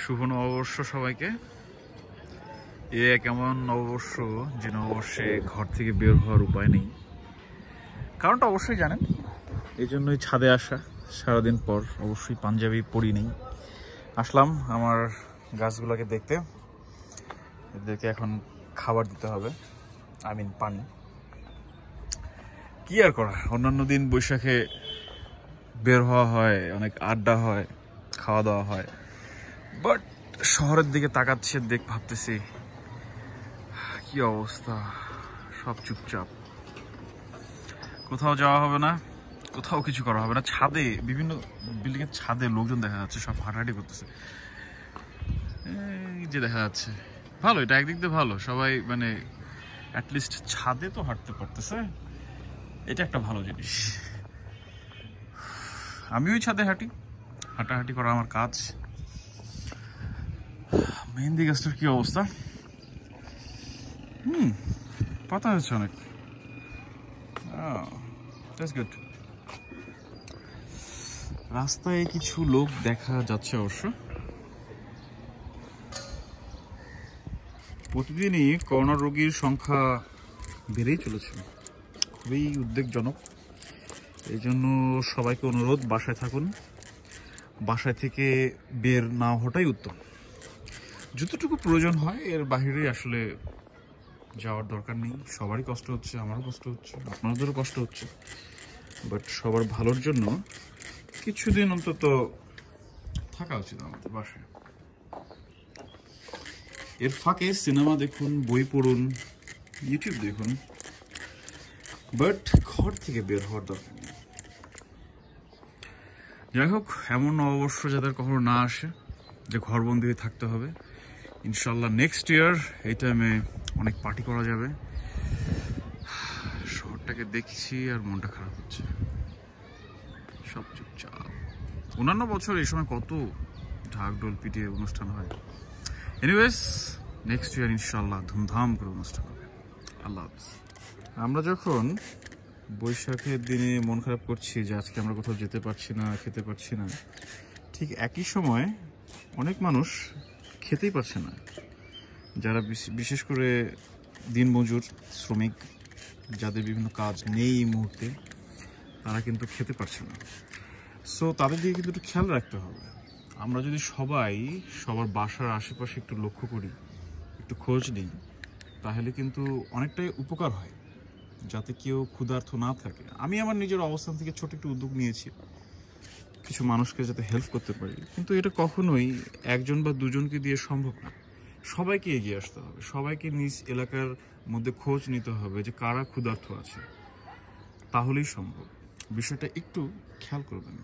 শুভ নববর্ষ সবাইকে এ কেমন নববর্ষ যে নববর্ষে ঘর থেকে বের হওয়ার উপায় নেই কারণটা অবশ্যই জানেন এই জন্যই ছাদে আসা সারাদিন পর অবশ্যই পাঞ্জাবি পরি নেই আসলাম আমার গাছগুলোকে দেখতে এদেরকে এখন খাবার দিতে হবে আই মিন পানি কি আর করা অন্যান্য দিন বৈশাখে বের হওয়া হয় অনেক আড্ডা হয় খাওয়া দাওয়া হয় বাট শহরের দিকে তাকাচ্ছে দেখ ভাবতেছি কি অবস্থা সব চুপচাপ কোথাও যাওয়া হবে না কোথাও কিছু করা হবে না ছাদে বিভিন্ন বিল্ডিংয়ের ছাদে লোকজন দেখা যাচ্ছে সব হাঁটাহাঁটি করতেছে যে দেখা যাচ্ছে ভালো এটা একদিক দিয়ে ভালো সবাই মানে অ্যাটলিস্ট ছাদে তো হাঁটতে পারতেছে এটা একটা ভালো জিনিস আমি ওই ছাদে হাঁটি হাঁটাহাঁটি করা আমার কাজ মেহেন্দি গাছটার কি অবস্থা হুম পাতা হচ্ছে অনেক গুড রাস্তায় কিছু লোক দেখা যাচ্ছে অবশ্য প্রতিদিনই করোনা রোগীর সংখ্যা বেড়েই চলেছে খুবই উদ্বেগজনক এই জন্য সবাইকে অনুরোধ বাসায় থাকুন বাসায় থেকে বের না হওয়াটাই উত্তম যতটুকু প্রয়োজন হয় এর বাহিরে আসলে যাওয়ার দরকার নেই সবারই কষ্ট হচ্ছে আমারও কষ্ট হচ্ছে আপনাদেরও কষ্ট হচ্ছে বাট সবার ভালোর জন্য কিছুদিন অন্তত থাকা উচিত আমাদের বাসায় এর ফাঁকে সিনেমা দেখুন বই পড়ুন ইউটিউব দেখুন বাট ঘর থেকে বের হওয়ার দরকার নেই যাই হোক এমন অবশ্য যাদের কখনো না আসে যে ঘরবন্দি হয়ে থাকতে হবে ইনশাল্লাহ নেক্সট ইয়ার এই টাইমে অনেক পার্টি করা যাবে শহরটাকে দেখছি আর মনটা খারাপ হচ্ছে সব চুপচাপ অন্যান্য বছর এই সময় কত ঢাকঢোল পিটিয়ে অনুষ্ঠান হয় এনিওয়েজ নেক্সট ইয়ার ইনশাল্লাহ ধুমধাম করে অনুষ্ঠান হবে আল্লাহ হাফিজ আমরা যখন বৈশাখের দিনে মন খারাপ করছি যে আজকে আমরা কোথাও যেতে পারছি না খেতে পারছি না ঠিক একই সময় অনেক মানুষ খেতেই পারছে না যারা বিশেষ করে দিনমজুর শ্রমিক যাদের বিভিন্ন কাজ নেই এই মুহূর্তে তারা কিন্তু খেতে পারছে না সো তাদের দিকে কিন্তু একটু খেয়াল রাখতে হবে আমরা যদি সবাই সবার বাসার আশেপাশে একটু লক্ষ্য করি একটু খোঁজ নিই তাহলে কিন্তু অনেকটাই উপকার হয় যাতে কেউ ক্ষুধার্থ না থাকে আমি আমার নিজের অবস্থান থেকে ছোট একটু উদ্যোগ নিয়েছি কিছু মানুষকে যাতে হেল্প করতে পারি কিন্তু এটা কখনোই একজন বা দুজনকে দিয়ে সম্ভব না সবাইকে এগিয়ে আসতে হবে সবাইকে নিজ এলাকার মধ্যে খোঁজ নিতে হবে যে কারা ক্ষুধার্থ আছে তাহলেই সম্ভব বিষয়টা একটু খেয়াল করবেন